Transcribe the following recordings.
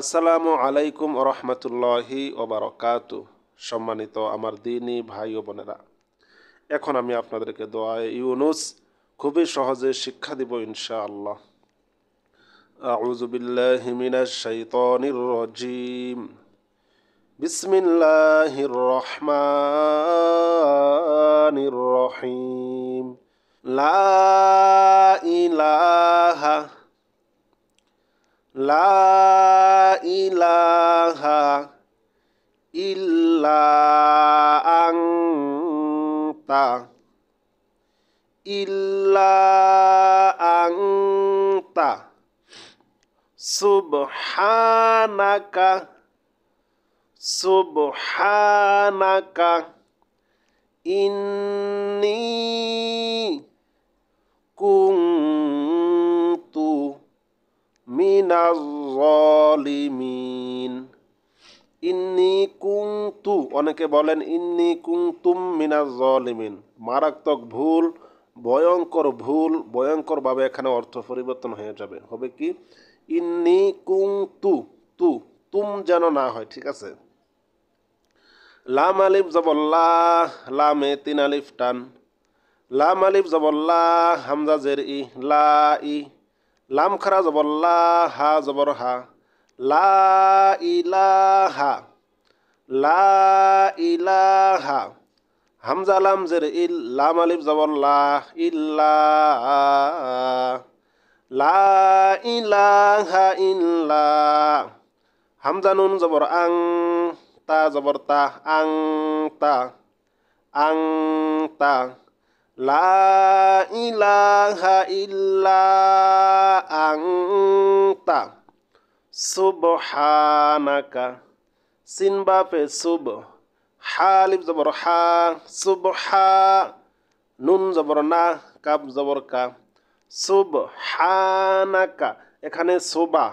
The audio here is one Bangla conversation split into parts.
আসসালামু আলাইকুম রহমতুল্লাহি ওবরকাত সম্মানিত আমার দিনই ভাই ও বোনেরা এখন আমি আপনাদেরকে দোয়া ইউনুস খুবই সহজে শিক্ষা দিব ইনশা আল্লাহ أعوذ بالله من الشيطان الرجيم بسم الله ilaha illa anta illa anta subhanaka subhanaka inni kuntu minaz الظالمين ইন্নি কুংতু অনেকে বলেন ইন্নি কুংতুম মিনাজ জলিমিন মারাত্মক ভুল ভয়ঙ্কর ভুল ভয়ঙ্করভাবে এখানে অর্থ পরিবর্তন হয়ে যাবে হবে কি ইন্নি কুংতু তু তুম যেন না হয় ঠিক আছে লাম আলিফ জবল্লাহ লামে তিন আলিফ টান লাম আলিফ জবল্লাহ হামজা জের ই লা ই লাম খারা জবর লা হা জবর হা লা ইলাহা লা ইলাহা হামজা লাম জের ইল লাম আলিফ জবর লা ইল্লা লা ইল্লা হামজা নুন জবর আং তা জবর তা আং তা আং তা لا إله إلا أنت سبحانك سين باب سب حالب زبر حا سبحا নুন জবর না কাপ জবর কা সুবহানাকা এখানে সুবা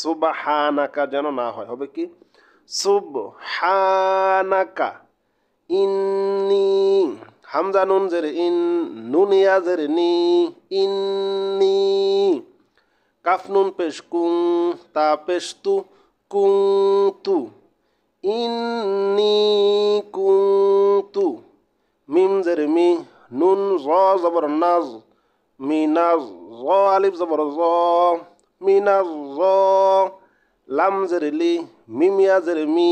সুবহানাকা যেন না হয় হবে কি সুবহানাকা ইন হামজা নুন জের ইন নুনিয়া জের নি ইন্নি কাফ নুন পেশ কুং তা পেশ তু কুং তু ইন কুং তু মিম জের মি নুন জ জবর নাজ নাজ জ আলিফ জবর জ নাজ জ লাম জের লি মিমিয়া জের মি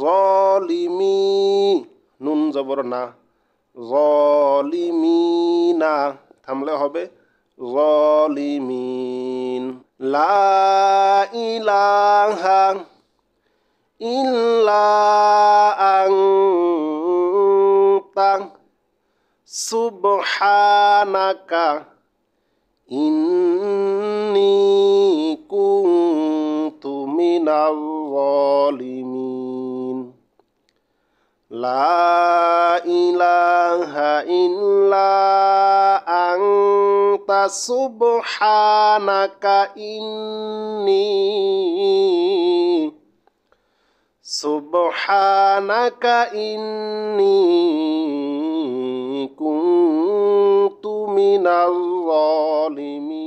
জলিমি নুন জবর না জলিমিনা থামলে হবে জলিমিন লা ইলাহা ইল্লা আংতা সুবহানাকা ইন্নি কুনতু মিনাল জালিমিন لا إله إلا أنت سبحانك إني سبحانك إني كنت من الظالمين